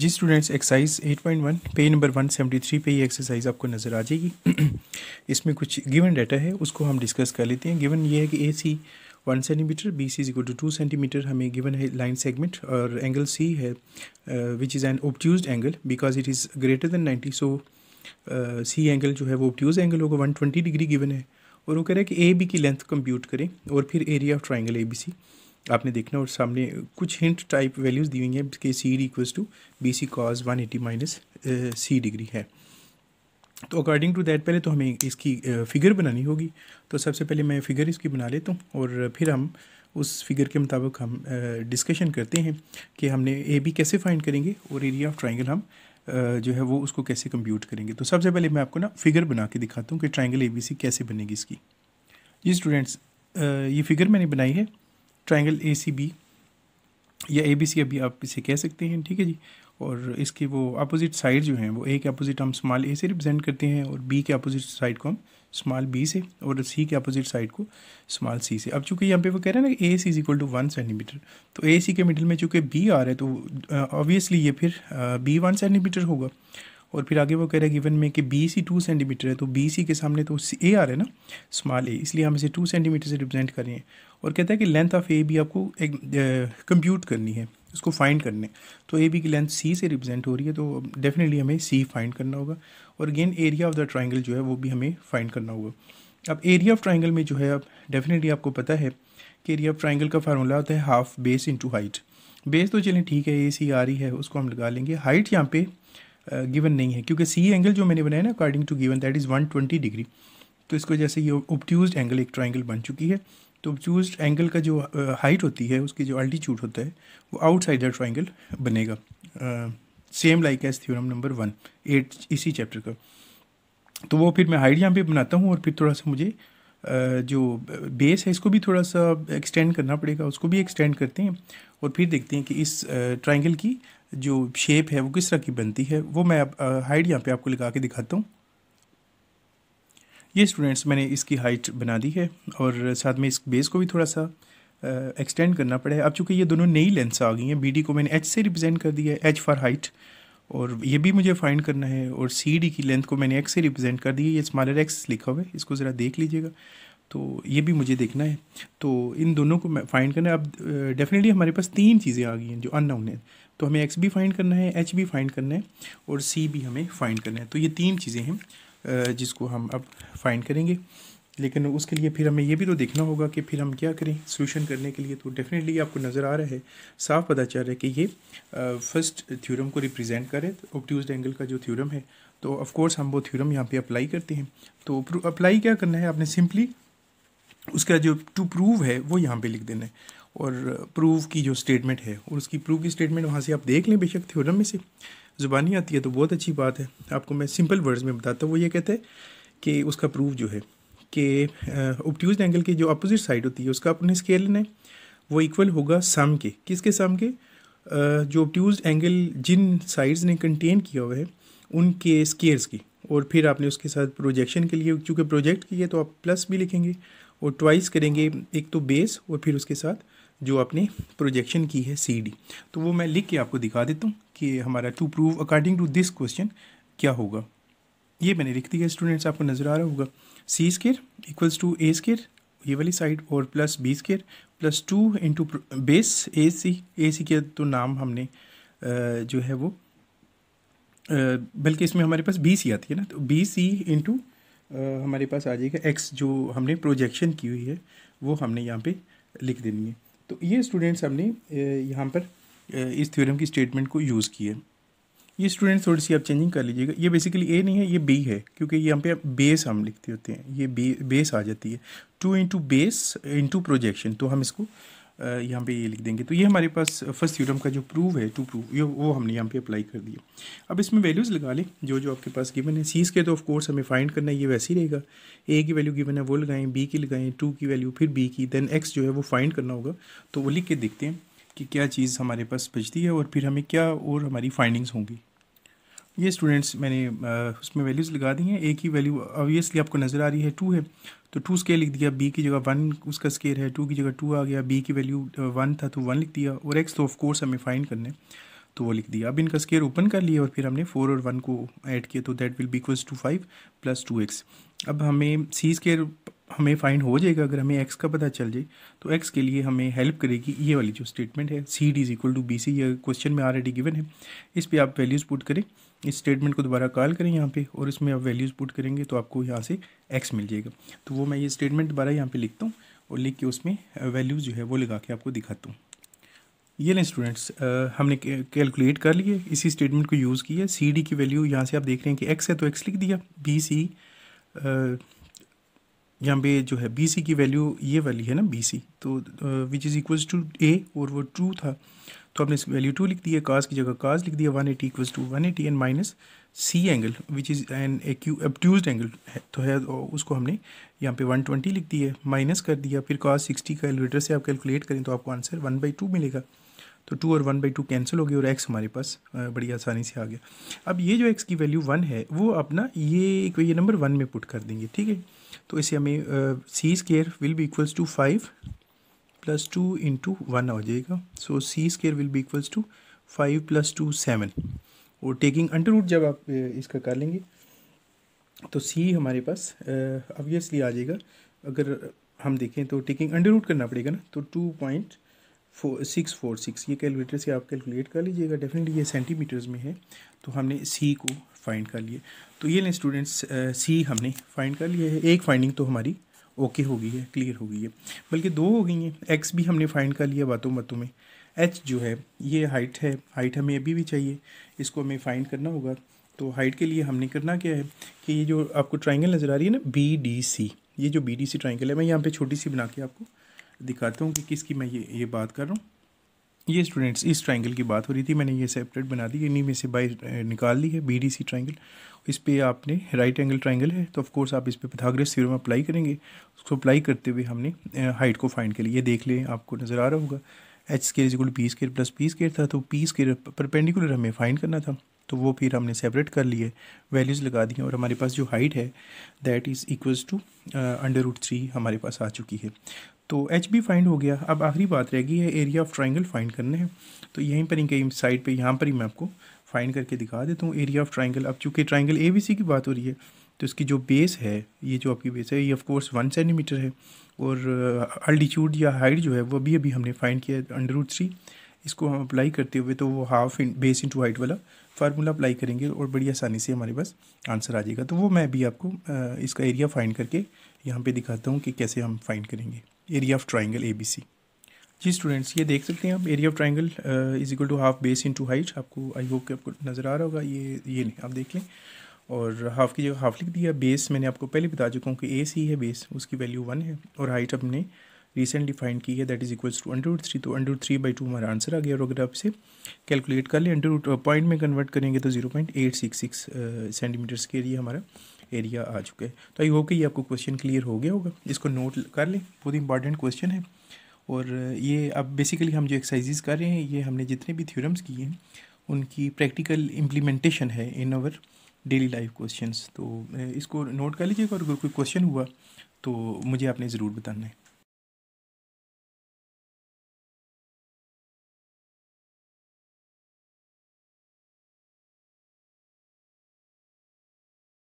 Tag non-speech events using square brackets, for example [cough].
जी students exercise 8.1 page number 173 पे ये exercise आपको नज़र आ जाएगी [clears throat] इसमें कुछ गिवन डाटा है उसको हम डिस्कस कर लेते हैं गिवन ये है कि A C one centimetre B C is equal to two centimetre हमें गिवन है लाइन सेगमेंट और एंगल सी है which is an obtuse angle because it is greater than ninety so C angle जो है वो ओपट्यूज एंगल होगा one twenty degree given है और वो कह रहा है कि ए बी की लेंथ कंप्यूट करें और फिर area of triangle A B C आपने देखना और सामने कुछ हिंट टाइप वैल्यूज़ दी हुई हैं कि C D equals to B C cos one eighty minus C degree है तो अकॉर्डिंग टू दैट पहले तो हमें इसकी फिगर बनानी होगी तो सबसे पहले मैं फिगर इसकी बना लेता हूँ और फिर हम उस फिगर के मुताबिक हम डिस्कशन करते हैं कि हमने ए बी कैसे फाइंड करेंगे और एरिया ऑफ ट्राइंगल हम जो है वो उसको कैसे कंप्यूट करेंगे तो सबसे पहले मैं आपको ना फिगर बना के दिखाता हूँ कि ट्राइंगल ए बी सी कैसे बनेगी इसकी जी स्टूडेंट्स ये फिगर मैंने बनाई है ट्राइंगल ए सी बी या ए बी सी अभी आप इसे कह सकते हैं ठीक है जी और इसके वो अपोजिट साइड जो हैं वो ए के अपोजिट हम स्मॉल ए से रिप्रेजेंट करते हैं और बी के अपोजिट साइड को हम स्मॉल बी से और सी के अपोजिट साइड को स्मॉल सी से अब चूंकि यहाँ पे वो कह रहे हैं ना कि A C is equal to one centimetre तो ए सी के मिडिल में चूंकि बी आ रहा है तो ऑब्वियसली ये फिर बी वन सेंटीमीटर होगा और फिर आगे वो कह रहा है गिवन में कि बी सी टू सेंटीमीटर है तो बी सी के सामने तो ए आ रहा है ना स्मॉल ए इसलिए हम इसे टू सेंटीमीटर से रिप्रेजेंट कर रहे हैं और कहता है कि लेंथ ऑफ ए भी आपको एक कंप्यूट करनी है उसको फाइंड करने तो ए बी की लेंथ सी से रिप्रेजेंट हो रही है तो डेफिनेटली हमें सी फाइंड करना होगा और again area of the triangle जो है वो भी हमें फाइंड करना होगा अब एरिया ऑफ ट्राइंगल में जो है अब डेफिनेटली आपको पता है कि एरिया ऑफ ट्राइंगल का फार्मूला होता है half base into height base तो चलें ठीक है ए सी आ रही है उसको हम लगा लेंगे हाइट यहाँ पे गिवन uh, नहीं है क्योंकि सी एंगल e जो मैंने बनाया ना according to given that is one twenty degree तो इसको जैसे ये ऑब्ट्यूज एंगल एक ट्राइंगल बन चुकी है तो उपट्यूज एंगल का जो हाइट uh, होती है उसकी जो अल्टीट्यूड होता है वो आउटसाइड द ट्राइंगल बनेगा same like as theorem number one eight इसी चैप्टर का तो वो फिर मैं हाइट यहाँ पे बनाता हूँ और फिर थोड़ा सा मुझे uh, जो बेस है इसको भी थोड़ा सा एक्सटेंड करना पड़ेगा उसको भी एक्सटेंड करते हैं और फिर देखते हैं कि इस ट्राइंगल की जो शेप है वो किस तरह की बनती है वो मैं अब हाइट यहाँ पे आपको लगा के दिखाता हूँ ये स्टूडेंट्स मैंने इसकी हाइट बना दी है और साथ में इस बेस को भी थोड़ा सा एक्सटेंड करना पड़ा है अब चूँकि ये दोनों नई लेंस आ गई हैं बी को मैंने एच से रिप्रेजेंट कर दिया है एच फॉर हाइट और ये भी मुझे फाइंड करना है और सी डी की लेंथ को मैंने एक्स से रिप्रेजेंट कर दी है ये स्मॉलर एक्स लिखा हुआ है इसको ज़रा देख लीजिएगा तो ये भी मुझे देखना है तो इन दोनों को फाइंड करना है अब डेफिनेटली हमारे पास तीन चीज़ें आ गई हैं जो अननाउन है तो हमें एक्स भी फाइंड करना है एच भी फाइंड करना है और सी भी हमें फाइंड करना है तो ये तीन चीज़ें हैं जिसको हम अब फाइंड करेंगे लेकिन उसके लिए फिर हमें ये भी तो देखना होगा कि फिर हम क्या करें सोल्यूशन करने के लिए तो डेफिनेटली आपको नज़र आ रहा है साफ पता चल रहा है कि ये फर्स्ट थ्योरम को रिप्रेजेंट करे ऑब्ट्यूज एंगल का जो थ्योरम है तो ऑफ़ कोर्स हम वो थ्योरम यहाँ पे अप्लाई करते हैं तो अप्लाई क्या करना है आपने सिंपली उसका जो टू प्रूव है वो यहाँ पे लिख देना है और प्रूव की जो स्टेटमेंट है और उसकी प्रूव की स्टेटमेंट वहाँ से आप देख लें बेशक थ्योरम में से ज़ुबानी आती है तो बहुत अच्छी बात है आपको मैं सिंपल वर्ड्स में बताता हूँ वो ये कहते हैं कि उसका प्रूव जो है कि ऑप्ट्यूज एंगल की जो अपोजिट साइड होती है उसका अपने स्केल लेना है वो इक्वल होगा सम के किसके सम के जो ऑप्ट्यूज एंगल जिन साइड्स ने कंटेन किया हुआ है उनके स्केयर्स की और फिर आपने उसके साथ प्रोजेक्शन के लिए चूँकि प्रोजेक्ट की है तो आप प्लस भी लिखेंगे और ट्वाइस करेंगे एक तो बेस और फिर उसके साथ जो आपने प्रोजेक्शन की है सी डी तो वो मैं लिख के आपको दिखा देता हूँ कि हमारा to prove according to this question क्या होगा ये मैंने लिख दिया स्टूडेंट्स आपको नज़र आ रहा होगा C square equals to A square ये वाली साइड और plus B square plus two into base A C A C के तो नाम हमने जो है वो बल्कि इसमें हमारे पास बी सी आती है ना तो बी सी इंटू हमारे पास आ जाएगा एक्स जो हमने प्रोजेक्शन की हुई है वो हमने यहाँ पे लिख देनी है तो ये स्टूडेंट्स हमने यहाँ पर इस थ्योरम की स्टेटमेंट को यूज़ किया ये स्टूडेंट्स थोड़ी सी आप चेंजिंग कर लीजिएगा ये बेसिकली ए नहीं है ये बी है क्योंकि यहाँ पे बेस हम लिखते होते हैं ये बे, बेस आ जाती है two into base into projection तो हम इसको यहाँ पे ये लिख देंगे तो ये हमारे पास फर्स्ट थ्योरम का जो प्रूव है टू प्रूव ये वो हमने यहाँ पे अप्लाई कर दिया अब इसमें वैल्यूज़ लगा लें जो जो आपके पास गिवन है सीज़ के तो ऑफ कोर्स हमें फाइंड करना ये वैसे ही रहेगा ए की वैल्यू गिवन है वो लगाएं बी की लगाएं टू की वैल्यू फिर बी की देन एक्स जो है वो फाइंड करना होगा तो वो लिख के देखते हैं कि क्या चीज़ हमारे पास बचती है और फिर हमें क्या और हमारी फाइंडिंग्स होंगी ये स्टूडेंट्स मैंने उसमें वैल्यूज़ लगा दी हैं ए की वैल्यू ऑब्वियसली आपको नज़र आ रही है टू है तो टू स्केयर लिख दिया बी की जगह वन उसका स्केयर है टू की जगह टू आ गया बी की वैल्यू वन था तो वन लिख दिया और एक्स तो ऑफकोर्स हमें फाइन करना है तो वो लिख दिया अब इनका स्केयर ओपन कर लिया और फिर हमने फोर और वन को ऐड किया तो that will be equals to five plus two x अब हमें सी स्केयर हमें फाइंड हो जाएगा अगर हमें एक्स का पता चल जाए तो एक्स के लिए हमें हेल्प करेगी ये वाली जो स्टेटमेंट है C D is equal to B C ये क्वेश्चन में ऑलरेडी गिवन है इस पर आप वैल्यूज़ पुट करें इस स्टेटमेंट को दोबारा कॉल करें यहाँ पे और इसमें आप वैल्यूज़ पुट करेंगे तो आपको यहाँ से एक्स मिल जाएगा तो वो मैं ये स्टेटमेंट दोबारा यहाँ पे लिखता हूँ और लिख के उसमें वैल्यूज़ जो है वो लगा के आपको दिखाता हूँ ये नहीं स्टूडेंट्स हमने कैलकुलेट कर लिए इसी स्टेटमेंट को यूज़ किया सी डी की वैल्यू यहाँ से आप देख रहे हैं कि एक्स है तो एक्स लिख दिया बी सी यहाँ पे जो है बी सी की वैल्यू ये वाली है ना बी सी तो which is equals to A और वो ट्रू था तो हमने वैल्यू टू लिख दिया है काज की जगह काज लिख दिया one eighty equal to one eighty and minus C angle which is an obtuse angle है तो है उसको हमने यहाँ पे वन ट्वेंटी लिख दी है माइनस कर दिया फिर काज सिक्सटी का एलिवेटर से आप कैलकुलेट करें तो आपको आंसर वन बाई टू मिलेगा तो टू और वन बाई टू कैंसिल हो गया और एक्स हमारे पास बड़ी आसानी से आ गया अब ये जो एक्स की वैल्यू वन है वो अपना ये ये नंबर वन में पुट कर देंगे ठीक है तो इसे हमें C square will be equals to five plus two into one हो जाएगा so C square will be equals to five plus two seven और टेकिंग अंडर रूट जब आप इसका कर लेंगे तो सी हमारे पास ऑब्वियसली आ जाएगा अगर हम देखें तो टेकिंग अंडर रूट करना पड़ेगा ना तो two point four six four six ये कैलकुलेटर से आप कैलकुलेट कर लीजिएगा डेफिनेटली ये सेंटीमीटर्स में है तो हमने सी को फाइंड कर लिए तो ये लें स्टूडेंट्स सी हमने फाइंड कर लिया है एक फाइंडिंग तो हमारी ओके हो गई है क्लियर हो गई है बल्कि दो हो गई हैं एक्स भी हमने फाइंड कर लिया बातों बातों में एच जो है ये हाइट है हाइट हमें अभी भी चाहिए इसको हमें फाइंड करना होगा तो हाइट के लिए हमने करना क्या है कि ये जो आपको ट्राइंगल नज़र आ रही है ना बी डी सी ये जो बी डी सी ट्राइंगल है मैं यहाँ पे छोटी सी बना के आपको दिखाता हूँ कि किसकी मैं ये ये बात कर रहा हूँ ये स्टूडेंट्स इस ट्राइंगल की बात हो रही थी मैंने ये सेपरेट बना दी इन्हीं में से बाई निकाल ली है बी डी सी ट्राइंगल इस पर आपने राइट एंगल ट्राइंगल है तो ऑफकोर्स आप इस पर पिथागरस थ्योरम अप्लाई करेंगे उसको अप्लाई करते हुए हमने हाइट को फाइंड के लिए देख लें आपको नज़र आ रहा होगा H square is equal P square plus P square था तो पी स्केयर परपेंडिकुलर हमें फाइंड करना था तो वो फिर हमने सेपरेट कर लिए वैल्यूज़ लगा दी और हमारे पास जो हाइट है that is equals to under root three हमारे पास आ चुकी है तो एच बी फाइंड हो गया अब आखिरी बात रह गई है एरिया ऑफ ट्राइंगल फाइंड करने हैं तो यहीं पर ही कहीं साइड पर यहाँ पर ही मैं आपको फाइंड करके दिखा देता हूँ एरिया ऑफ ट्राइंगल अब चूँकि ट्राइंगल ए बी सी की बात हो रही है तो इसकी जो बेस है ये जो आपकी बेस है ये ऑफकोर्स वन सेंटीमीटर है और अल्टीट्यूड uh, या हाइट जो है वो अभी अभी हमने फाइंड किया अंडर रूट थ्री इसको हम अप्लाई करते हुए तो वो half in base into height वाला फार्मूला अप्लाई करेंगे और बड़ी आसानी से हमारे पास आंसर आ जाएगा तो वो मैं भी आपको इसका एरिया फाइंड करके यहाँ पे दिखाता हूँ कि कैसे हम फाइंड करेंगे area of triangle A B C जी स्टूडेंट्स ये देख सकते हैं आप area of triangle is equal to half base into height आपको आई होप के आपको नज़र आ रहा होगा ये ये नहीं आप देख लें और हाफ की जगह हाफ लिख दिया बेस मैंने आपको पहले बता चुका हूँ कि ए सी है बेस उसकी वैल्यू वन है और हाइट अपने रिसेंटली फाइंड की है that is equals to under root three तो under root three by two हमारा आंसर आ गया और अगर आप इसे कैलकुलेट कर लें अंडर रूट पॉइंट में कन्वर्ट करेंगे तो zero point eight six six centimetres के लिए हमारा एरिया आ चुका है तो आई होप कि ये आपको क्वेश्चन क्लियर हो गया होगा इसको नोट कर लें बहुत ही इंपॉर्टेंट क्वेश्चन है और uh, ये अब बेसिकली हम जो एक्सरसाइजेज कर रहे हैं ये हमने जितने भी थ्योरम्स किए हैं उनकी प्रैक्टिकल इम्प्लीमेंटेशन है in our daily life questions तो uh, इसको नोट कर लीजिएगा और अगर कोई क्वेश्चन हुआ तो मुझे आपने ज़रूर बताना है